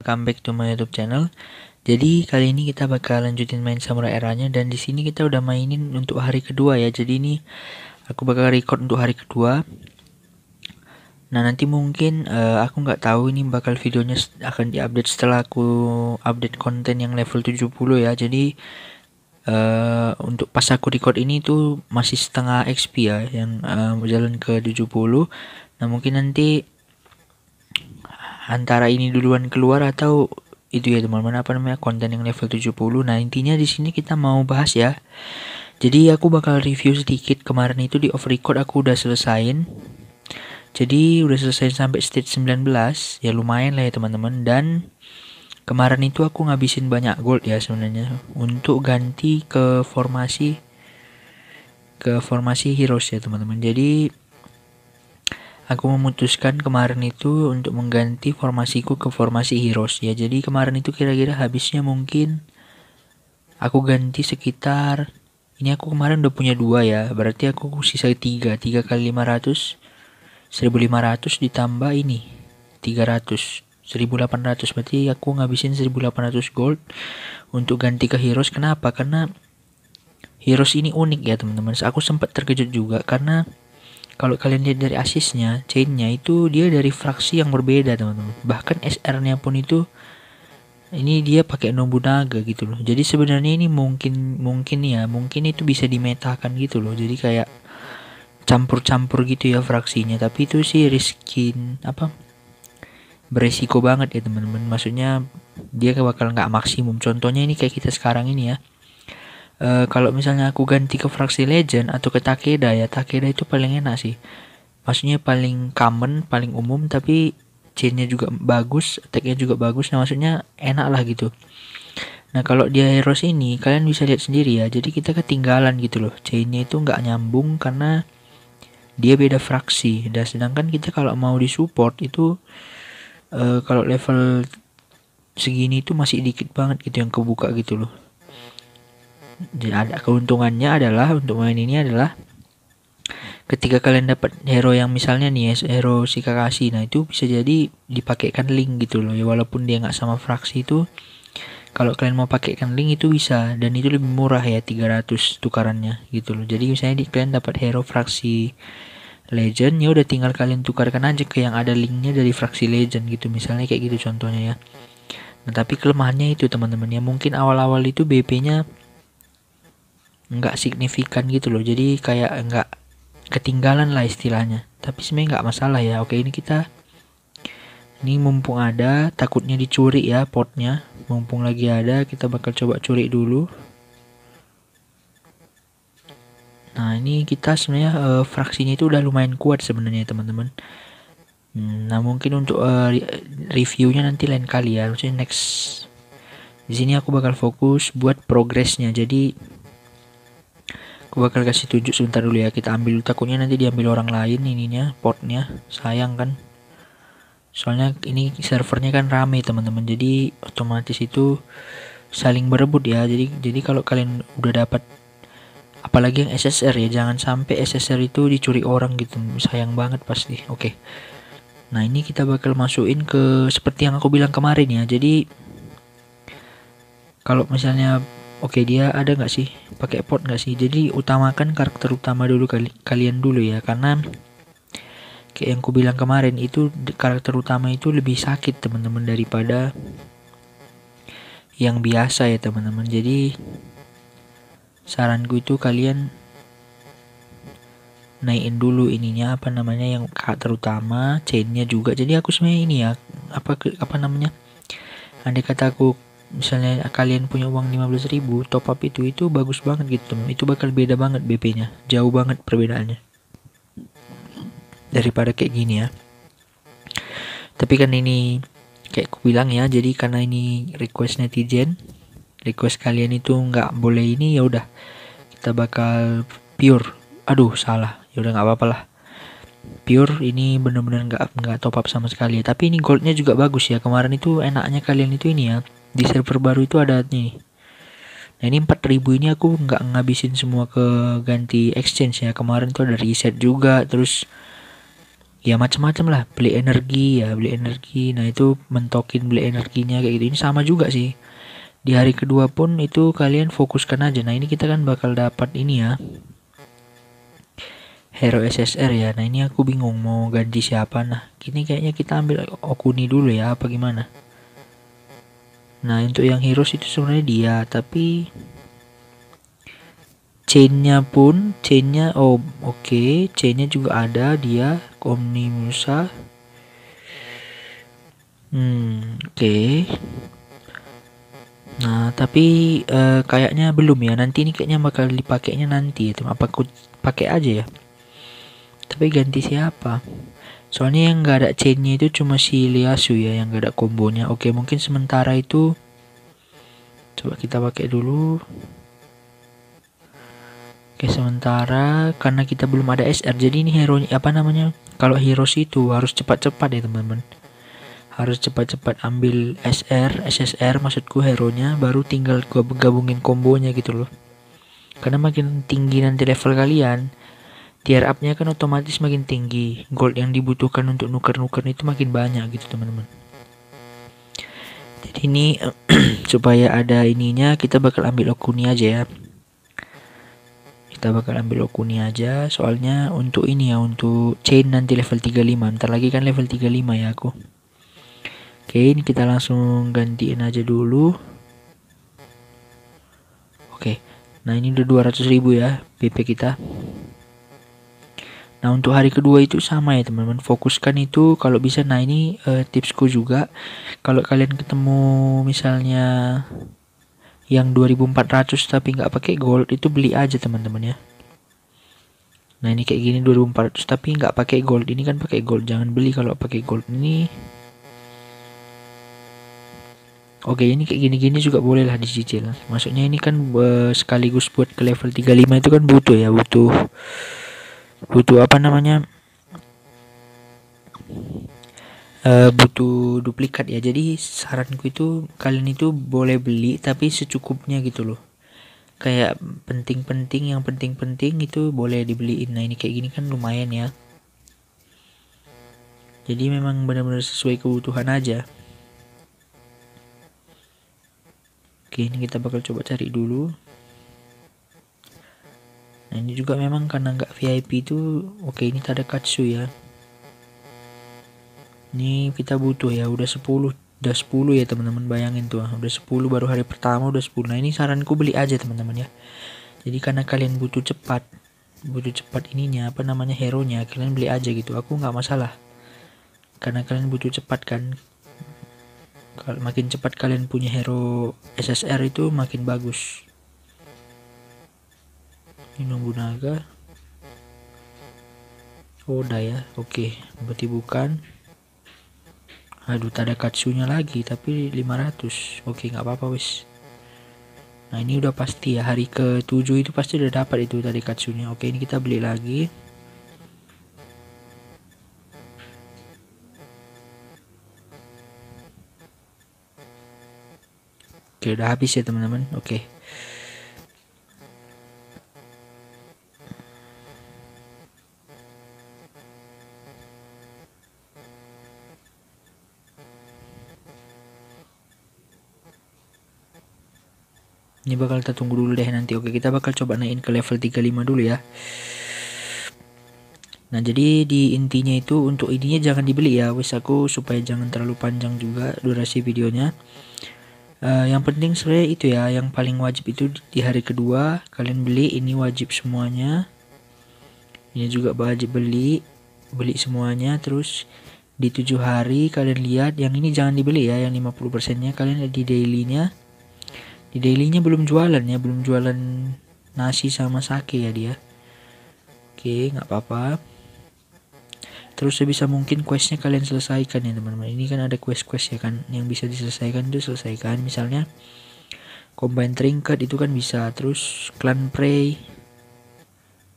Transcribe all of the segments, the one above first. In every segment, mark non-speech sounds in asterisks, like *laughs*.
Welcome back to my YouTube channel. Jadi kali ini kita bakal lanjutin main samurai eranya dan di sini kita udah mainin untuk hari kedua ya. Jadi ini aku bakal record untuk hari kedua. Nah nanti mungkin uh, aku nggak tahu ini bakal videonya akan diupdate setelah aku update konten yang level 70 ya. Jadi uh, untuk pas aku record ini tuh masih setengah XP ya yang uh, eh, jalan ke 70. Nah mungkin nanti antara ini duluan keluar atau itu ya teman-teman apa namanya konten yang level 70 nah intinya di sini kita mau bahas ya jadi aku bakal review sedikit kemarin itu di off record aku udah selesain jadi udah selesai sampai stage 19 ya lumayan lah ya teman-teman dan kemarin itu aku ngabisin banyak gold ya sebenarnya untuk ganti ke formasi ke formasi heroes ya teman-teman jadi aku memutuskan kemarin itu untuk mengganti formasiku ke formasi Heroes ya. Jadi kemarin itu kira-kira habisnya mungkin aku ganti sekitar ini aku kemarin udah punya dua ya. Berarti aku sisa tiga, tiga kali lima ratus seribu lima ratus ditambah ini tiga 300 1800 berarti aku ngabisin 1800 gold untuk ganti ke heroes kenapa karena heroes ini unik ya teman-teman aku sempat terkejut juga karena kalau kalian lihat dari asisnya, chainnya itu dia dari fraksi yang berbeda teman-teman. Bahkan SR-nya pun itu ini dia pakai Nobunaga gitu loh. Jadi sebenarnya ini mungkin mungkin ya, mungkin itu bisa dimetakan gitu loh. Jadi kayak campur-campur gitu ya fraksinya. Tapi itu sih riskin apa beresiko banget ya teman-teman. Maksudnya dia bakal nggak maksimum. Contohnya ini kayak kita sekarang ini ya uh, kalau misalnya aku ganti ke fraksi legend atau ke Takeda ya Takeda itu paling enak sih maksudnya paling common paling umum tapi chainnya juga bagus attacknya juga bagus nah maksudnya enak lah gitu nah kalau dia heroes ini kalian bisa lihat sendiri ya jadi kita ketinggalan gitu loh chainnya itu nggak nyambung karena dia beda fraksi dan sedangkan kita kalau mau di support itu uh, kalau level segini itu masih dikit banget gitu yang kebuka gitu loh ada keuntungannya adalah untuk main ini adalah ketika kalian dapat hero yang misalnya nih hero si Kakashi nah itu bisa jadi dipakaikan link gitu loh ya walaupun dia nggak sama fraksi itu kalau kalian mau pakaikan link itu bisa dan itu lebih murah ya 300 tukarannya gitu loh jadi misalnya di, kalian dapat hero fraksi legend ya udah tinggal kalian tukarkan aja ke yang ada linknya dari fraksi legend gitu misalnya kayak gitu contohnya ya nah tapi kelemahannya itu teman-teman ya mungkin awal-awal itu BP nya nggak signifikan gitu loh jadi kayak nggak ketinggalan lah istilahnya tapi sebenarnya nggak masalah ya oke ini kita ini mumpung ada takutnya dicuri ya potnya mumpung lagi ada kita bakal coba curi dulu nah ini kita sebenarnya uh, fraksinya itu udah lumayan kuat sebenarnya teman-teman hmm, nah mungkin untuk eh, reviewnya nanti lain kali ya maksudnya next di sini aku bakal fokus buat progresnya jadi Gue bakal kasih 7 sebentar dulu ya. Kita ambil takutnya nanti diambil orang lain ininya, portnya. Sayang kan. Soalnya ini servernya kan rame teman-teman. Jadi otomatis itu saling berebut ya. Jadi jadi kalau kalian udah dapat apalagi yang SSR ya, jangan sampai SSR itu dicuri orang gitu. Sayang banget pasti. Oke. Okay. Nah, ini kita bakal masukin ke seperti yang aku bilang kemarin ya. Jadi kalau misalnya oke dia ada nggak sih pakai pot nggak sih jadi utamakan karakter utama dulu kali kalian dulu ya karena kayak yang ku bilang kemarin itu karakter utama itu lebih sakit teman-teman daripada yang biasa ya teman-teman jadi saranku itu kalian naikin dulu ininya apa namanya yang karakter utama chainnya juga jadi aku sebenarnya ini ya apa apa namanya andai kata aku misalnya kalian punya uang 15.000 ribu top up itu itu bagus banget gitu temen. itu bakal beda banget BP nya jauh banget perbedaannya daripada kayak gini ya tapi kan ini kayak aku bilang ya jadi karena ini request netizen request kalian itu nggak boleh ini ya udah kita bakal pure aduh salah ya udah nggak apa-apa lah pure ini bener-bener nggak -bener nggak top up sama sekali ya. tapi ini goldnya juga bagus ya kemarin itu enaknya kalian itu ini ya di server baru itu ada nih nah ini 4000 ini aku nggak ngabisin semua ke ganti exchange ya kemarin tuh ada reset juga terus ya macam-macam lah beli energi ya beli energi nah itu mentokin beli energinya kayak gitu ini sama juga sih di hari kedua pun itu kalian fokuskan aja nah ini kita kan bakal dapat ini ya hero SSR ya nah ini aku bingung mau ganti siapa nah kini kayaknya kita ambil Okuni dulu ya apa gimana nah untuk yang Hero itu sebenarnya dia tapi chainnya pun chainnya oh oke okay. chainnya juga ada dia Musa. hmm oke okay. Nah, tapi uh, kayaknya belum ya. Nanti ini kayaknya bakal dipakainya nanti ya, Apa aku pakai aja ya? Tapi ganti siapa? Soalnya yang gak ada chainnya itu cuma si Liasu ya yang gak ada kombonya. Oke mungkin sementara itu coba kita pakai dulu. Oke sementara karena kita belum ada SR jadi ini hero apa namanya? Kalau sih itu harus cepat-cepat ya teman-teman. Harus cepat-cepat ambil SR, SSR maksudku hero-nya baru tinggal gua gabungin kombonya gitu loh. Karena makin tinggi nanti level kalian, tier upnya nya kan otomatis makin tinggi gold yang dibutuhkan untuk nuker-nuker itu makin banyak gitu teman-teman jadi ini *clears throat* supaya ada ininya kita bakal ambil okuni aja ya kita bakal ambil okuni aja soalnya untuk ini ya untuk chain nanti level 35 ntar lagi kan level 35 ya aku oke ini kita langsung gantiin aja dulu oke nah ini udah 200.000 ya bp kita Nah untuk hari kedua itu sama ya teman-teman fokuskan itu kalau bisa. Nah ini uh, tipsku juga kalau kalian ketemu misalnya yang 2400 tapi nggak pakai gold itu beli aja teman-teman ya. Nah ini kayak gini 2400 tapi nggak pakai gold ini kan pakai gold jangan beli kalau pakai gold ini. Oke ini kayak gini-gini juga boleh lah dicicil Maksudnya ini kan uh, sekaligus buat ke level 35 itu kan butuh ya Butuh butuh apa namanya uh, butuh duplikat ya jadi saranku itu kalian itu boleh beli tapi secukupnya gitu loh kayak penting-penting yang penting-penting itu boleh dibeliin nah ini kayak gini kan lumayan ya jadi memang benar-benar sesuai kebutuhan aja oke ini kita bakal coba cari dulu nah ini juga memang karena nggak VIP itu oke tak ada katsu ya ini kita butuh ya udah 10 udah 10 ya teman-teman bayangin tuh ah, udah 10 baru hari pertama udah 10 nah ini saranku beli aja teman-teman ya jadi karena kalian butuh cepat butuh cepat ininya apa namanya hero nya kalian beli aja gitu aku nggak masalah karena kalian butuh cepat kan makin cepat kalian punya hero SSR itu makin bagus ini Oh udah ya oke okay. berarti bukan aduh tak ada katsunya lagi tapi 500 oke okay, nggak apa-apa wis nah ini udah pasti ya hari ke 7 itu pasti udah dapat itu tadi katsunya oke okay, ini kita beli lagi oke okay, udah habis ya teman-teman oke okay. ini bakal kita tunggu dulu deh nanti oke kita bakal coba naikin ke level 35 dulu ya Nah jadi di intinya itu untuk ininya jangan dibeli ya wes aku supaya jangan terlalu panjang juga durasi videonya uh, Yang penting sebenarnya itu ya yang paling wajib itu di hari kedua kalian beli ini wajib semuanya Ini juga wajib beli beli semuanya terus di tujuh hari kalian lihat yang ini jangan dibeli ya yang 50% nya kalian di daily-nya di dailynya belum jualan ya belum jualan nasi sama sake ya dia oke nggak apa-apa terus sebisa mungkin questnya kalian selesaikan ya teman-teman ini kan ada quest-quest ya kan yang bisa diselesaikan itu selesaikan misalnya combine trinket itu kan bisa terus clan prey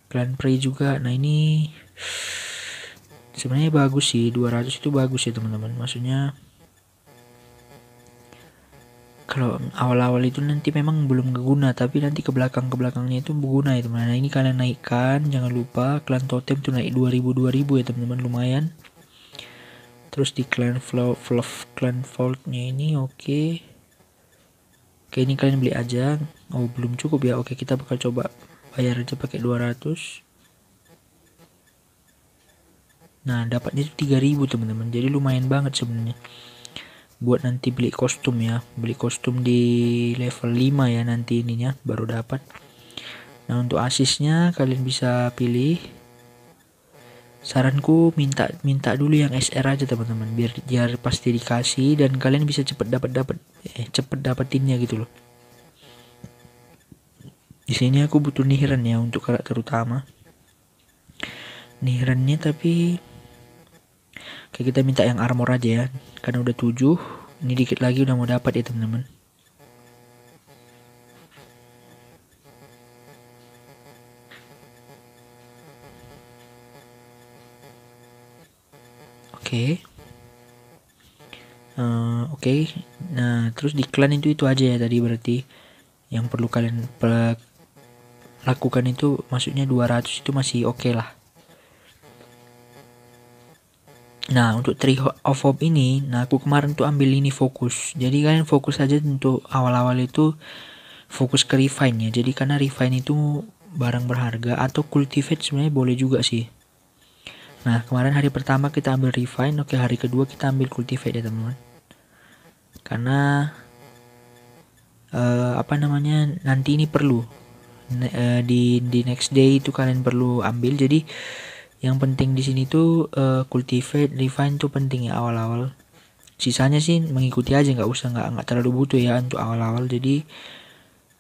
clan prey juga nah ini sebenarnya bagus sih 200 itu bagus ya teman-teman maksudnya kalau awal-awal itu nanti memang belum berguna tapi nanti ke belakang ke belakangnya itu berguna ya teman-teman nah, ini kalian naikkan jangan lupa klan totem tuh naik 2000 2000 ya teman-teman lumayan terus di klan flow fluff klan vaultnya ini oke okay. oke okay, ini kalian beli aja oh belum cukup ya oke okay, kita bakal coba bayar aja pakai 200 nah dapatnya itu 3000 teman-teman jadi lumayan banget sebenarnya buat nanti beli kostum ya beli kostum di level 5 ya nanti ininya baru dapat nah untuk asisnya kalian bisa pilih saranku minta minta dulu yang SR aja teman-teman biar biar pasti dikasih dan kalian bisa cepet dapat dapat eh cepet dapetinnya gitu loh di sini aku butuh nihiran ya untuk karakter utama nihirannya tapi Oke kita minta yang armor aja ya Karena udah 7 Ini dikit lagi udah mau dapat ya teman-teman Oke uh, Oke okay. Nah terus di klan itu itu aja ya tadi berarti Yang perlu kalian lakukan itu Maksudnya 200 itu masih oke okay lah Nah, untuk tree of hope ini, nah aku kemarin tuh ambil ini fokus. Jadi kalian fokus aja untuk awal-awal itu fokus ke refine ya. Jadi karena refine itu barang berharga atau cultivate sebenarnya boleh juga sih. Nah, kemarin hari pertama kita ambil refine, oke hari kedua kita ambil cultivate ya, teman-teman. Karena uh, apa namanya? nanti ini perlu uh, di di next day itu kalian perlu ambil. Jadi yang penting di sini tuh uh, cultivate, refine tuh penting ya awal-awal. Sisanya sih mengikuti aja nggak usah nggak nggak terlalu butuh ya untuk awal-awal. Jadi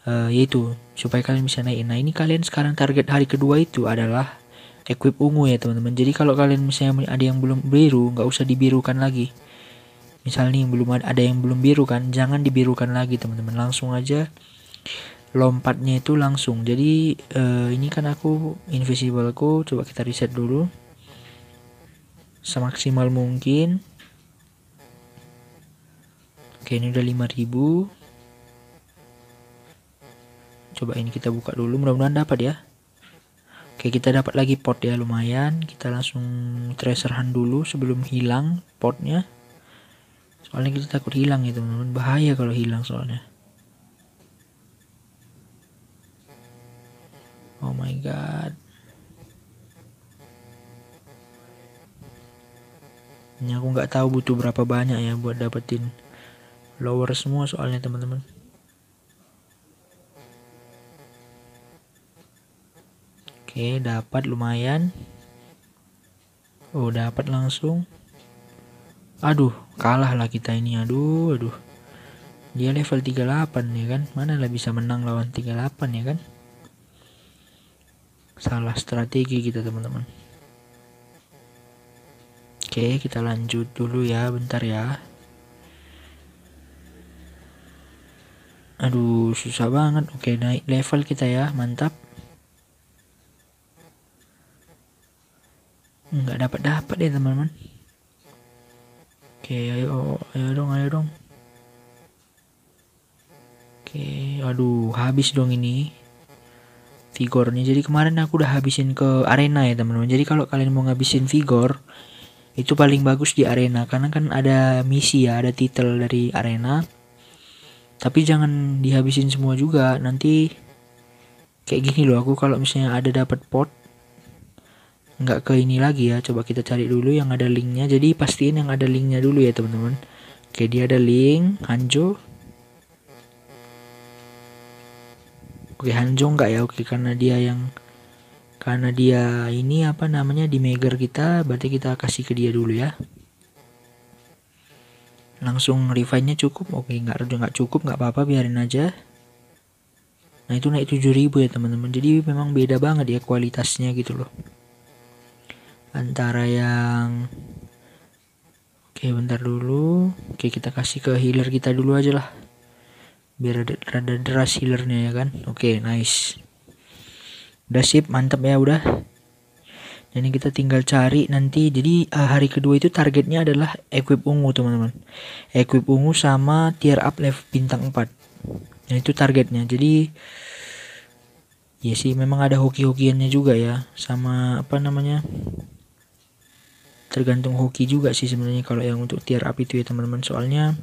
uh, eh, yaitu supaya kalian bisa naik. Nah ini kalian sekarang target hari kedua itu adalah equip ungu ya teman-teman. Jadi kalau kalian misalnya ada yang belum biru nggak usah dibirukan lagi. misalnya yang belum ada yang belum biru kan, jangan dibirukan lagi teman-teman. Langsung aja lompatnya itu langsung jadi uh, ini kan aku invisible invisibleku coba kita reset dulu semaksimal mungkin oke ini udah 5000 coba ini kita buka dulu mudah-mudahan dapat ya oke kita dapat lagi pot ya lumayan kita langsung tracer hunt dulu sebelum hilang potnya soalnya kita takut hilang ya teman-teman bahaya kalau hilang soalnya Oh my god. Ini aku nggak tahu butuh berapa banyak ya buat dapetin lower semua soalnya teman-teman. Oke, dapat lumayan. Oh, dapat langsung. Aduh, kalah lah kita ini. Aduh, aduh. Dia level 38 ya kan. Mana lah bisa menang lawan 38 ya kan? salah strategi kita teman-teman oke kita lanjut dulu ya bentar ya aduh susah banget oke naik level kita ya mantap nggak dapat dapat ya teman-teman oke ayo ayo dong ayo dong oke aduh habis dong ini figurnya jadi kemarin aku udah habisin ke arena ya teman-teman jadi kalau kalian mau ngabisin figur itu paling bagus di arena karena kan ada misi ya ada titel dari arena tapi jangan dihabisin semua juga nanti kayak gini loh aku kalau misalnya ada dapat pot nggak ke ini lagi ya coba kita cari dulu yang ada linknya jadi pastiin yang ada linknya dulu ya teman-teman oke dia ada link Hanjo Oke Hanjo nggak ya oke karena dia yang karena dia ini apa namanya di meger kita berarti kita kasih ke dia dulu ya langsung refine nya cukup oke nggak nggak cukup nggak apa-apa biarin aja nah itu naik 7000 ya teman-teman jadi memang beda banget ya kualitasnya gitu loh antara yang oke bentar dulu oke kita kasih ke healer kita dulu aja lah biar ada, rada deras healernya ya kan oke okay, nice udah sip mantap ya udah jadi kita tinggal cari nanti jadi eh, hari kedua itu targetnya adalah equip ungu teman-teman equip ungu sama tier up level bintang 4 nah itu targetnya jadi ya sih memang ada hoki-hokiannya juga ya sama apa namanya tergantung hoki juga sih sebenarnya kalau yang untuk tier up itu ya teman-teman soalnya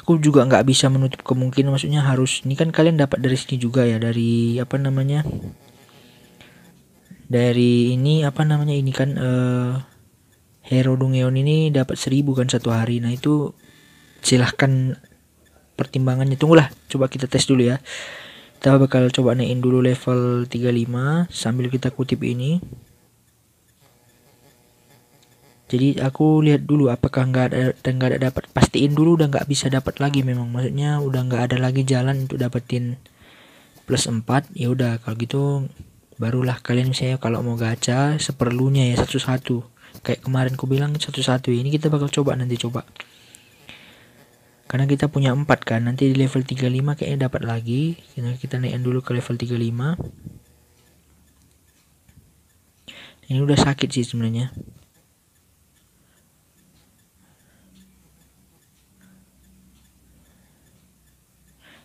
aku juga nggak bisa menutup kemungkinan maksudnya harus ini kan kalian dapat dari sini juga ya dari apa namanya dari ini apa namanya ini kan uh, eh, Hero Dungeon ini dapat seribu kan satu hari nah itu silahkan pertimbangannya tunggulah coba kita tes dulu ya kita bakal coba naikin dulu level 35 sambil kita kutip ini jadi aku lihat dulu apakah nggak ada dan nggak ada dapat pastiin dulu udah nggak bisa dapat lagi memang maksudnya udah nggak ada lagi jalan untuk dapetin plus 4 ya udah kalau gitu barulah kalian misalnya kalau mau gacha seperlunya ya satu-satu kayak kemarin ku bilang satu-satu ya. ini kita bakal coba nanti coba karena kita punya 4 kan nanti di level 35 kayaknya dapat lagi kita, kita naikin dulu ke level 35 ini udah sakit sih sebenarnya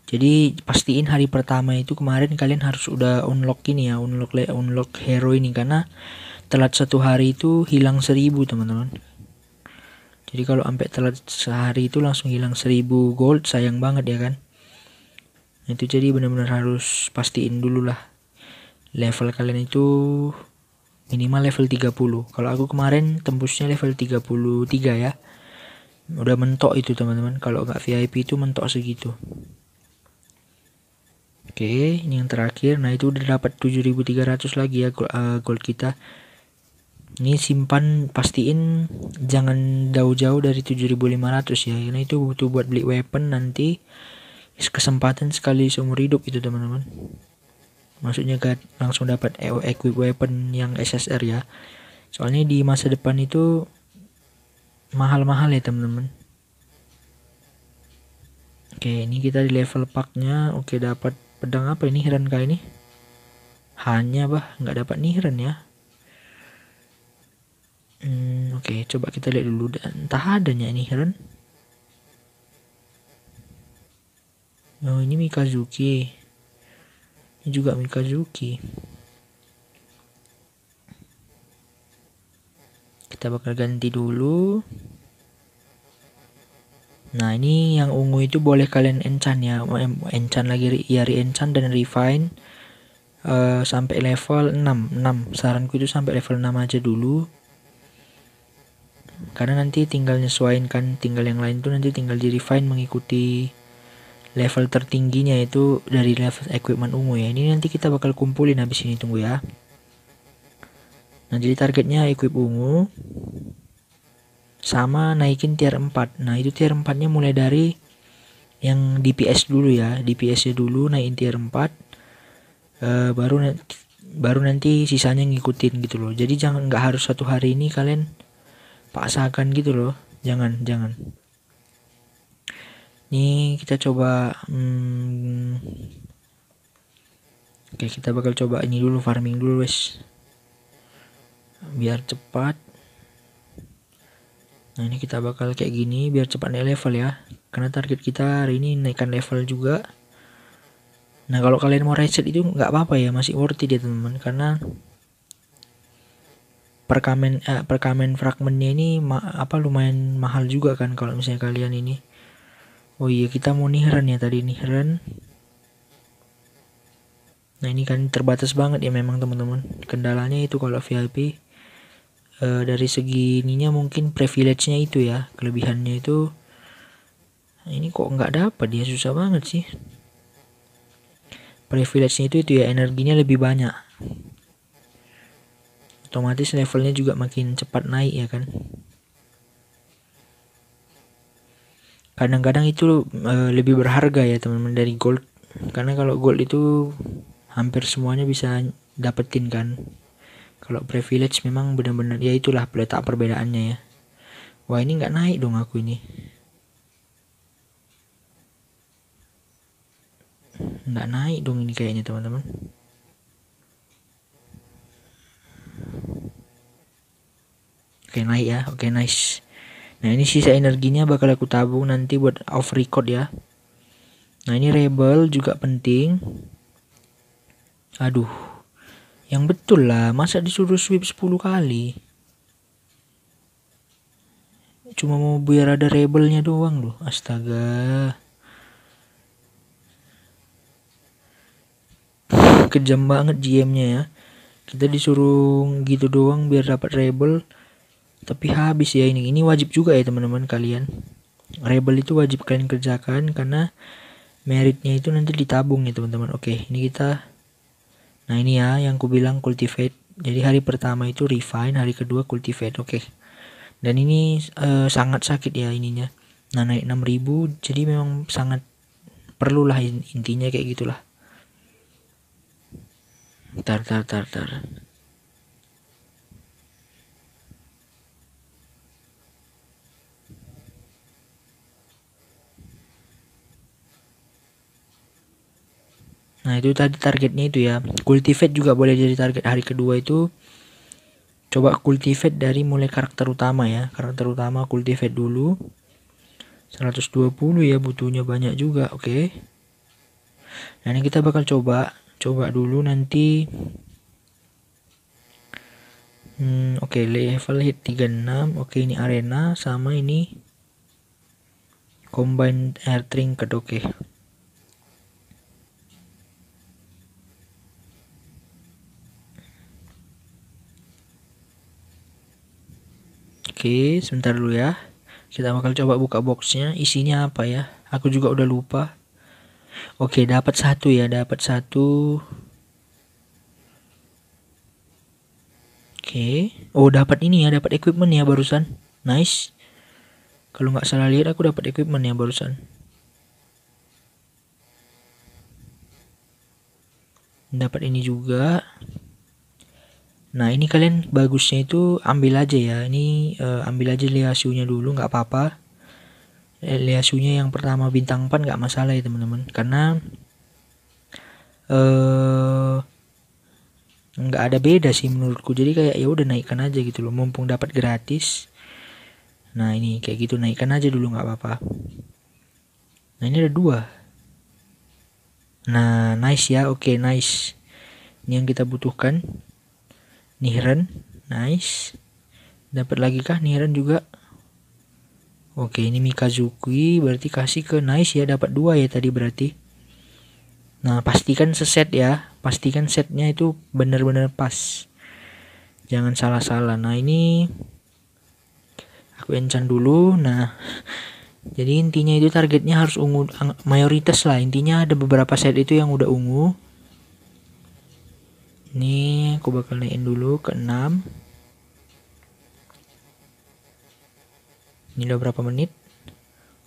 Jadi pastiin hari pertama itu kemarin kalian harus udah unlock ini ya, unlock unlock hero ini karena telat satu hari itu hilang seribu teman-teman. Jadi kalau sampai telat sehari itu langsung hilang seribu gold, sayang banget ya kan. Itu jadi benar-benar harus pastiin dulu lah level kalian itu minimal level 30. Kalau aku kemarin tembusnya level 33 ya. Udah mentok itu teman-teman. Kalau nggak VIP itu mentok segitu. Oke, ini yang terakhir. Nah, itu udah dapat 7300 lagi ya gold eh, kita. Ini simpan pastiin jangan jauh-jauh dari 7500 ya. Karena itu butuh buat beli weapon nanti. Kesempatan sekali seumur hidup itu, teman-teman. Maksudnya kan langsung dapat e, equip weapon yang SSR ya. Soalnya di masa depan itu mahal-mahal ya, teman-teman. Oke, ini kita di level packnya, Oke, dapat pedang apa ini Hiran kali ini hanya bah nggak dapat nih Hiran ya hmm, oke okay, coba kita lihat dulu dan entah adanya ini Hiran oh ini Mikazuki ini juga Mikazuki kita bakal ganti dulu Nah ini yang ungu itu boleh kalian enchant ya, enchant lagi ya re enchant dan refine uh, sampai level 6. 6 saranku itu sampai level 6 aja dulu. Karena nanti tinggal nyesuaikan kan, tinggal yang lain tuh nanti tinggal di refine mengikuti level tertingginya itu dari level equipment ungu ya. Ini nanti kita bakal kumpulin habis ini tunggu ya. Nah jadi targetnya equip ungu sama naikin tier 4 nah itu tier 4 nya mulai dari yang DPS dulu ya DPS nya dulu naikin tier 4 uh, eh, baru nanti baru nanti sisanya ngikutin gitu loh jadi jangan nggak harus satu hari ini kalian paksakan gitu loh jangan jangan ini kita coba hmm, oke kita bakal coba ini dulu farming dulu wes biar cepat Nah ini kita bakal kayak gini biar cepat naik level ya. Karena target kita hari ini naikkan level juga. Nah kalau kalian mau reset itu nggak apa-apa ya masih worth it ya teman-teman karena perkamen eh, perkamen fragmentnya ini ma apa lumayan mahal juga kan kalau misalnya kalian ini. Oh iya kita mau nihiran ya tadi nihiran. Nah ini kan terbatas banget ya memang teman-teman. Kendalanya itu kalau VIP uh, dari segi ininya mungkin privilege-nya itu ya kelebihannya itu ini kok nggak dapat dia ya, susah banget sih privilege-nya itu itu ya energinya lebih banyak otomatis levelnya juga makin cepat naik ya kan kadang-kadang itu uh, lebih berharga ya teman-teman dari gold karena kalau gold itu hampir semuanya bisa dapetin kan kalau privilege memang benar-benar ya itulah peletak perbedaannya ya. Wah ini nggak naik dong aku ini. Nggak naik dong ini kayaknya teman-teman. Oke naik ya, oke nice. Nah ini sisa energinya bakal aku tabung nanti buat off record ya. Nah ini rebel juga penting. Aduh, yang betul lah, masa disuruh sweep 10 kali? Cuma mau biar ada rebelnya doang loh, astaga. *sighs* Kejam banget GM-nya ya. Kita disuruh gitu doang biar dapat rebel. Tapi habis ya ini. Ini wajib juga ya teman-teman kalian. Rebel itu wajib kalian kerjakan karena meritnya itu nanti ditabung ya teman-teman. Oke, ini kita Nah ini ya yang ku bilang cultivate. Jadi hari pertama itu refine, hari kedua cultivate. Oke. Okay. Dan ini uh, sangat sakit ya ininya. Nah naik 6000 jadi memang sangat perlulah intinya kayak gitulah. Tar tar tar tar. Nah itu tadi targetnya itu ya. Cultivate juga boleh jadi target hari kedua itu. Coba cultivate dari mulai karakter utama ya. Karakter utama cultivate dulu. 120 ya butuhnya banyak juga oke. Okay. Nah ini kita bakal coba. Coba dulu nanti. Hmm, oke okay, level hit 36. Oke okay, ini arena sama ini. Combine air trinket oke. Okay. Oke, sebentar dulu ya. Kita bakal coba buka boxnya. Isinya apa ya? Aku juga udah lupa. Oke, dapat satu ya, dapat satu. Oke. Oh, dapat ini ya, dapat equipment ya barusan. Nice. Kalau nggak salah lihat aku dapat equipment ya barusan. Dapat ini juga. Nah ini kalian bagusnya itu ambil aja ya. Ini uh, ambil aja liasunya dulu nggak apa-apa. Eh, liasunya yang pertama bintang 4 nggak masalah ya teman-teman. Karena uh, nggak ada beda sih menurutku. Jadi kayak ya udah naikkan aja gitu loh. Mumpung dapat gratis. Nah ini kayak gitu naikkan aja dulu nggak apa-apa. Nah ini ada dua. Nah nice ya. Oke okay, nice. Ini yang kita butuhkan Niren, nice. Dapat lagi kah Niren juga? Oke, ini Mikazuki berarti kasih ke nice ya, dapat dua ya tadi berarti. Nah, pastikan seset ya. Pastikan setnya itu benar-benar pas. Jangan salah-salah. Nah, ini aku encan dulu. Nah, *laughs* jadi intinya itu targetnya harus ungu mayoritas lah. Intinya ada beberapa set itu yang udah ungu. Ini aku bakal naikin dulu ke 6 ini udah berapa menit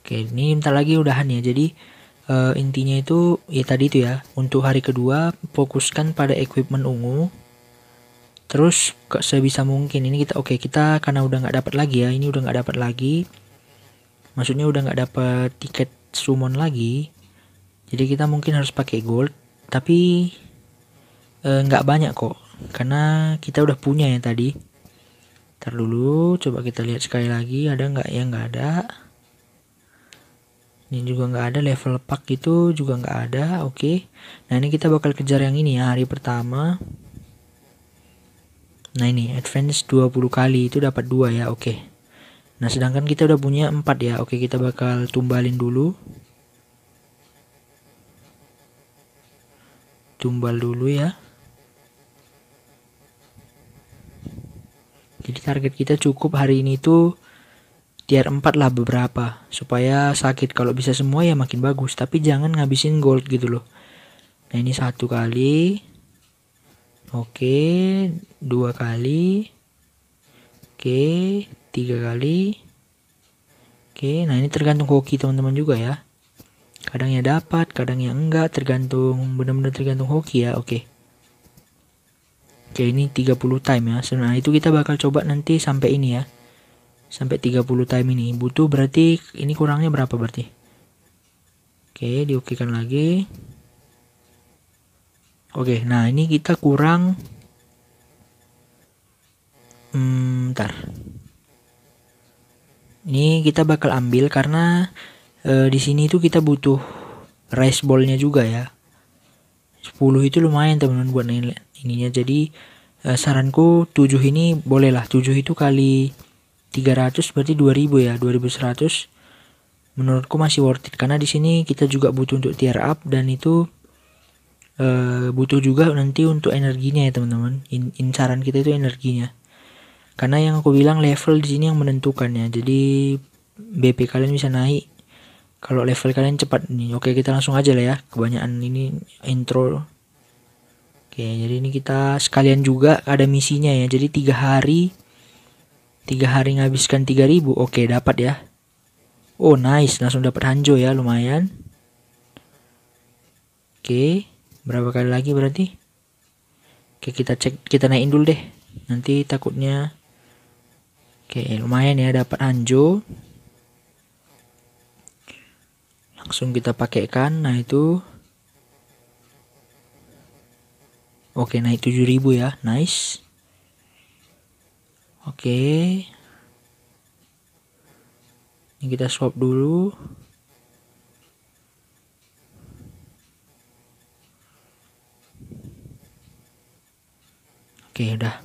oke ini bentar lagi udahan ya jadi uh, intinya itu ya tadi itu ya untuk hari kedua fokuskan pada equipment ungu terus ke, sebisa mungkin ini kita oke okay, kita karena udah nggak dapat lagi ya ini udah nggak dapat lagi maksudnya udah nggak dapat tiket summon lagi jadi kita mungkin harus pakai gold tapi eh, nggak e, banyak kok karena kita udah punya yang tadi ntar dulu coba kita lihat sekali lagi ada nggak ya nggak ada ini juga nggak ada level pack itu juga nggak ada oke okay. nah ini kita bakal kejar yang ini ya hari pertama nah ini advance 20 kali itu dapat dua ya oke okay. nah sedangkan kita udah punya empat ya oke kita bakal tumbalin dulu tumbal dulu ya target kita cukup hari ini tuh tier 4 lah beberapa supaya sakit kalau bisa semua ya makin bagus tapi jangan ngabisin gold gitu loh nah ini satu kali oke dua kali oke tiga kali oke nah ini tergantung hoki teman-teman juga ya Kadangnya dapat kadang ya enggak tergantung benar-benar tergantung hoki ya oke Oke ini 30 time ya Nah itu kita bakal coba nanti sampai ini ya Sampai 30 time ini Butuh berarti ini kurangnya berapa berarti Oke diokekan lagi Oke nah ini kita kurang Hmm ntar Ini kita bakal ambil karena e, di sini itu kita butuh rice ballnya juga ya 10 itu lumayan teman-teman buat nilai ininya jadi eh, saranku 7 ini bolehlah 7 itu kali 300 berarti 2000 ya 2100 menurutku masih worth it karena di sini kita juga butuh untuk tier up dan itu uh, butuh juga nanti untuk energinya ya teman-teman In saran kita itu energinya karena yang aku bilang level di sini yang menentukan ya jadi BP kalian bisa naik kalau level kalian cepat nih oke kita langsung aja lah ya kebanyakan ini intro Oke, jadi ini kita sekalian juga ada misinya ya. Jadi tiga hari, tiga hari tiga 3000 Oke, dapat ya. Oh, nice. Langsung dapat Hanjo ya, lumayan. Oke, berapa kali lagi berarti? Oke, kita cek, kita naikin dulu deh. Nanti takutnya. Oke, lumayan ya dapat Hanjo. Langsung kita pakaikan. Nah itu. Oke, naik 7000 ya. Nice. Oke. Ini kita swap dulu. Oke, udah.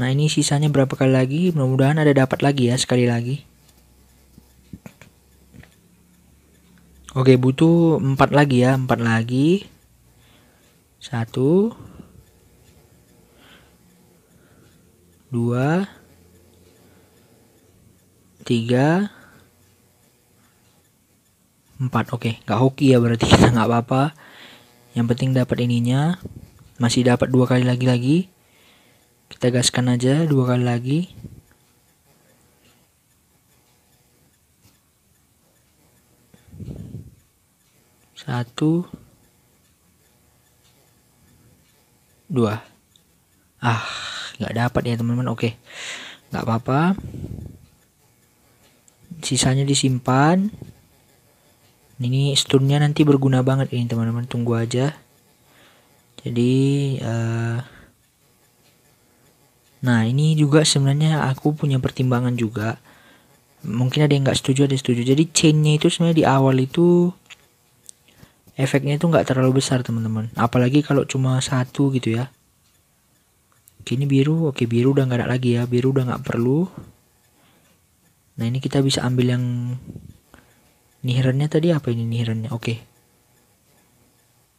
Nah, ini sisanya berapa kali lagi? Mudah-mudahan ada dapat lagi ya, sekali lagi. Oke, butuh empat lagi ya, empat lagi. satu dua tiga empat oke nggak hoki ya berarti *laughs* kita nggak apa-apa yang penting dapat ininya masih dapat dua kali lagi lagi kita gaskan aja dua kali lagi Satu, dua. Ah, nggak dapat ya teman-teman. Oke, nggak apa-apa. Sisanya disimpan. Ini stunnya nanti berguna banget ini teman-teman. Tunggu aja. Jadi, uh, nah ini juga sebenarnya aku punya pertimbangan juga mungkin ada yang nggak setuju ada yang setuju jadi chainnya itu sebenarnya di awal itu efeknya itu nggak terlalu besar teman-teman apalagi kalau cuma satu gitu ya oke ini biru oke biru udah nggak ada lagi ya biru udah nggak perlu nah ini kita bisa ambil yang nihirannya tadi apa ini nihirannya oke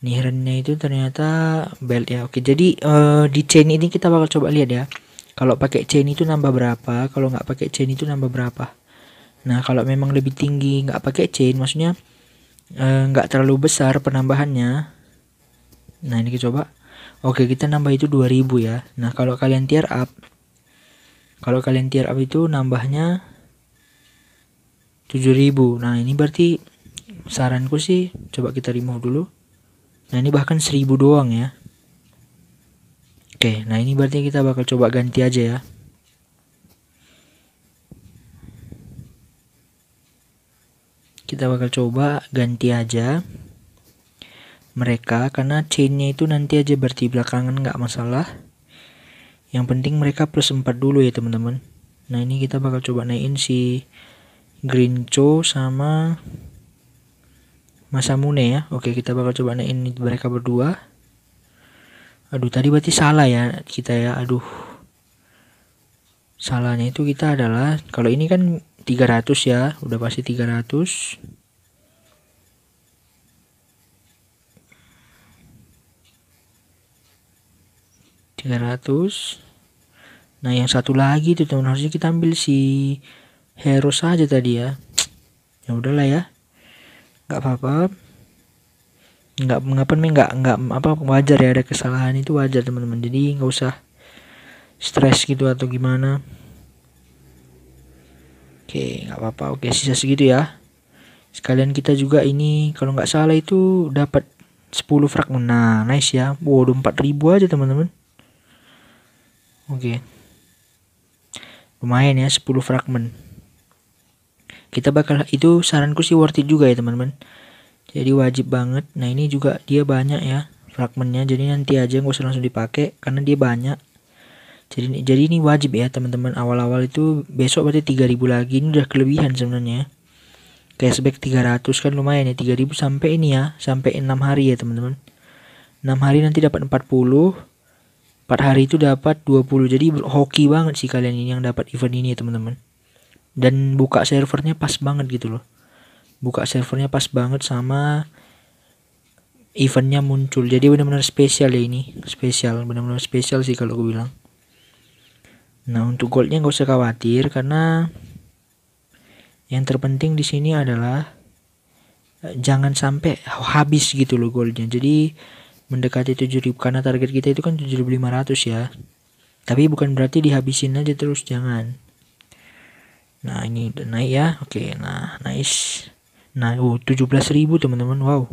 nihirannya itu ternyata belt ya oke jadi uh, di chain ini kita bakal coba lihat ya kalau pakai chain itu nambah berapa kalau nggak pakai chain itu nambah berapa nah kalau memang lebih tinggi nggak pakai chain maksudnya Eh, nggak e, terlalu besar penambahannya nah ini kita coba oke kita nambah itu 2000 ya nah kalau kalian tier up kalau kalian tier up itu nambahnya 7000 nah ini berarti saranku sih coba kita remove dulu nah ini bahkan 1000 doang ya oke nah ini berarti kita bakal coba ganti aja ya kita bakal coba ganti aja mereka karena chainnya itu nanti aja berarti belakangan nggak masalah yang penting mereka plus 4 dulu ya teman-teman nah ini kita bakal coba naikin si green cow sama masa mune ya oke kita bakal coba naikin mereka berdua aduh tadi berarti salah ya kita ya aduh salahnya itu kita adalah kalau ini kan 300 ya udah pasti 300 300 nah yang satu lagi tuh teman harusnya kita ambil si hero saja tadi ya *tsk* ya udahlah ya nggak apa-apa nggak mengapa nih nggak nggak apa wajar ya ada kesalahan itu wajar teman-teman jadi nggak usah stres gitu atau gimana Oke, nggak apa-apa. Oke, sisa segitu ya. Sekalian kita juga ini kalau nggak salah itu dapat 10 fragment. Nah, nice ya. Waduh, 4000 aja, teman-teman. Oke. Lumayan ya 10 fragment. Kita bakal itu saranku sih worth it juga ya, teman-teman. Jadi wajib banget. Nah, ini juga dia banyak ya fragmentnya. Jadi nanti aja nggak usah langsung dipakai karena dia banyak jadi jadi ini wajib ya teman-teman awal-awal itu besok berarti 3000 lagi ini udah kelebihan sebenarnya cashback 300 kan lumayan ya 3000 sampai ini ya sampai 6 hari ya teman-teman 6 hari nanti dapat 40 4 hari itu dapat 20 jadi hoki banget sih kalian ini yang dapat event ini ya teman-teman dan buka servernya pas banget gitu loh buka servernya pas banget sama eventnya muncul jadi benar-benar spesial ya ini spesial benar-benar spesial sih kalau gue bilang Nah untuk goldnya nggak usah khawatir karena yang terpenting di sini adalah eh, jangan sampai habis gitu loh goldnya. Jadi mendekati 7000 karena target kita itu kan 7500 ya. Tapi bukan berarti dihabisin aja terus jangan. Nah ini udah naik ya. Oke, nah nice. Nah, oh, uh, 17.000 teman-teman. Wow.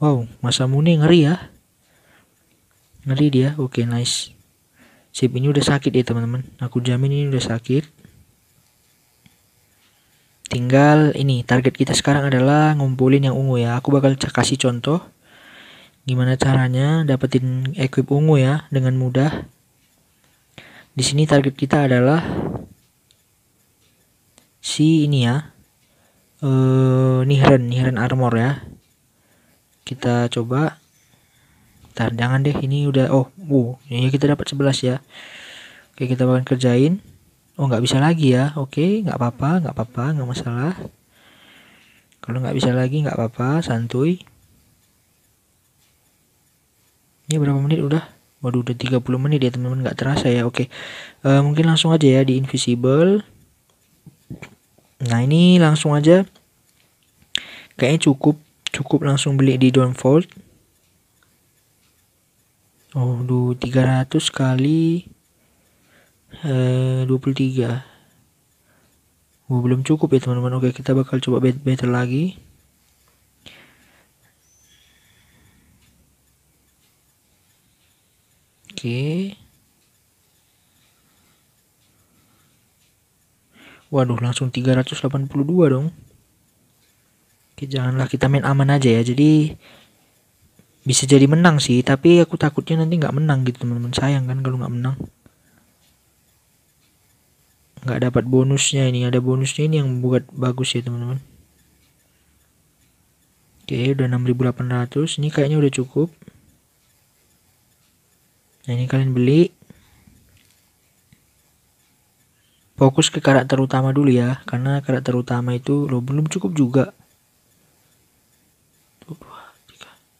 Wow, masa muni ngeri ya. Ngeri dia. Oke, nice. Sip, ini udah sakit ya teman-teman. Aku jamin ini udah sakit. Tinggal ini, target kita sekarang adalah ngumpulin yang ungu ya. Aku bakal kasih contoh gimana caranya dapetin equip ungu ya dengan mudah. Di sini target kita adalah si ini ya. Eh, Nihren, Nihren Armor ya. Kita coba Ntar jangan deh ini udah oh, uh, ini kita dapat 11 ya. Oke, kita akan kerjain. Oh, nggak bisa lagi ya. Oke, nggak apa-apa, nggak apa-apa, nggak masalah. Kalau nggak bisa lagi nggak apa-apa, santuy. Ini berapa menit udah? Waduh, udah 30 menit ya teman-teman, nggak terasa ya. Oke. e, mungkin langsung aja ya di invisible. Nah, ini langsung aja. Kayaknya cukup cukup langsung beli di downfold Oh, du 300 kali eh, 23. Oh, belum cukup ya teman-teman. Oke, kita bakal coba bet better lagi. Oke. Waduh, langsung 382 dong. Oke, janganlah kita main aman aja ya. Jadi bisa jadi menang sih tapi aku takutnya nanti nggak menang gitu teman-teman sayang kan kalau nggak menang nggak dapat bonusnya ini ada bonusnya ini yang buat bagus ya teman-teman oke udah 6800 ini kayaknya udah cukup nah ini kalian beli fokus ke karakter utama dulu ya karena karakter utama itu lo belum cukup juga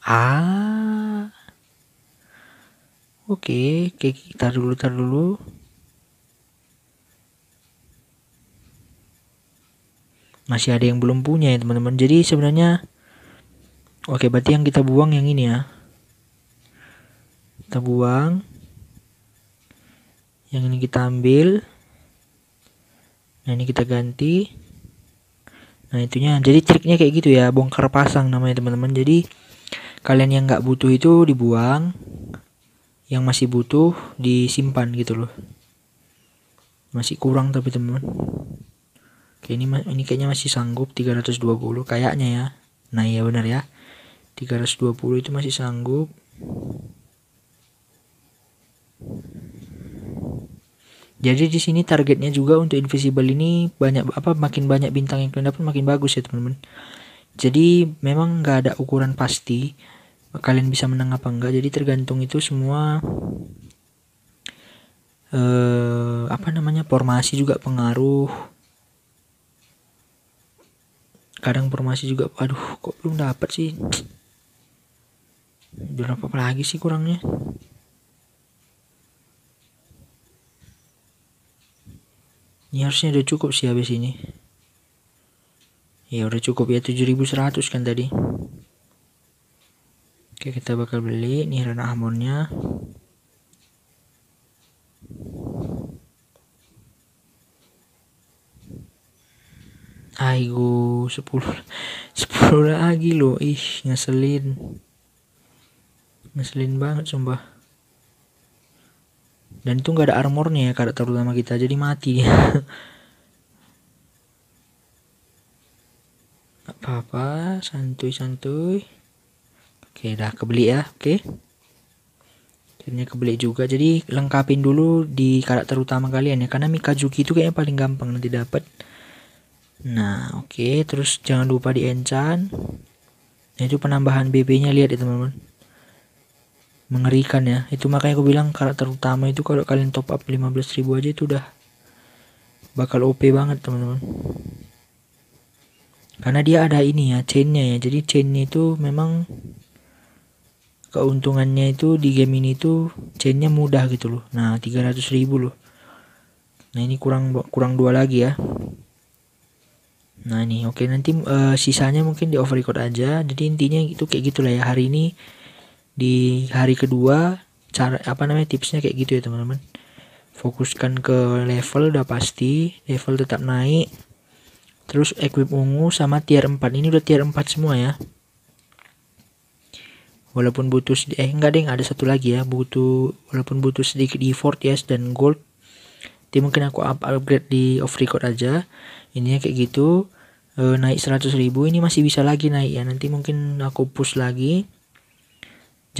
Ah. Oke, okay. kita dulu, tar dulu. Masih ada yang belum punya ya teman-teman. Jadi sebenarnya, oke okay, berarti yang kita buang yang ini ya. Kita buang. Yang ini kita ambil. Nah ini kita ganti. Nah itunya. Jadi triknya kayak gitu ya, bongkar pasang namanya teman-teman. Jadi kalian yang nggak butuh itu dibuang yang masih butuh disimpan gitu loh masih kurang tapi temen Oke, ini ini kayaknya masih sanggup 320 kayaknya ya nah iya benar ya 320 itu masih sanggup jadi di sini targetnya juga untuk invisible ini banyak apa makin banyak bintang yang kalian dapat makin bagus ya teman-teman jadi memang nggak ada ukuran pasti kalian bisa menang apa enggak. Jadi tergantung itu semua eh apa namanya formasi juga pengaruh. Kadang formasi juga aduh kok belum dapat sih. Berapa lagi sih kurangnya? Ini harusnya udah cukup sih habis ini ya udah cukup ya 7100 kan tadi oke kita bakal beli nih ranah amonnya Aigo 10 10 lagi loh ih ngeselin ngeselin banget sumpah dan itu gak ada armornya ya karakter utama kita jadi mati dia *laughs* apa-apa santuy-santuy oke dah kebeli ya oke akhirnya kebeli juga jadi lengkapin dulu di karakter utama kalian ya karena mikajuki itu kayaknya paling gampang nanti dapat nah oke terus jangan lupa di enchant nah, itu penambahan bb nya lihat ya teman-teman mengerikan ya itu makanya aku bilang karakter utama itu kalau kalian top up 15.000 aja itu udah bakal OP banget teman-teman karena dia ada ini ya chainnya ya jadi chainnya itu memang keuntungannya itu di game ini tuh chainnya mudah gitu loh nah 300 ribu loh nah ini kurang kurang dua lagi ya nah ini oke okay, nanti uh, sisanya mungkin di over record aja jadi intinya itu kayak gitulah ya hari ini di hari kedua cara apa namanya tipsnya kayak gitu ya teman-teman fokuskan ke level udah pasti level tetap naik Terus equip ungu sama tier 4. Ini udah tier 4 semua ya. Walaupun butuh eh enggak deh ada satu lagi ya. Butuh walaupun butuh sedikit effort yes ya, dan gold. Jadi mungkin aku up upgrade di off record aja. Ininya kayak gitu. E, naik 100 ribu ini masih bisa lagi naik ya. Nanti mungkin aku push lagi.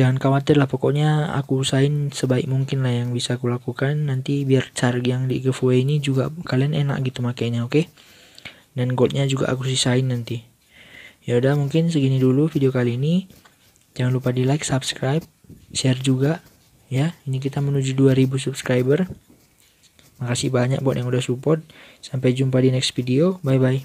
Jangan khawatir lah pokoknya aku usahain sebaik mungkin lah yang bisa aku lakukan nanti biar charge yang di giveaway ini juga kalian enak gitu makanya oke okay? dan goldnya juga aku sisain nanti ya udah mungkin segini dulu video kali ini jangan lupa di like subscribe share juga ya ini kita menuju 2000 subscriber makasih banyak buat yang udah support sampai jumpa di next video bye bye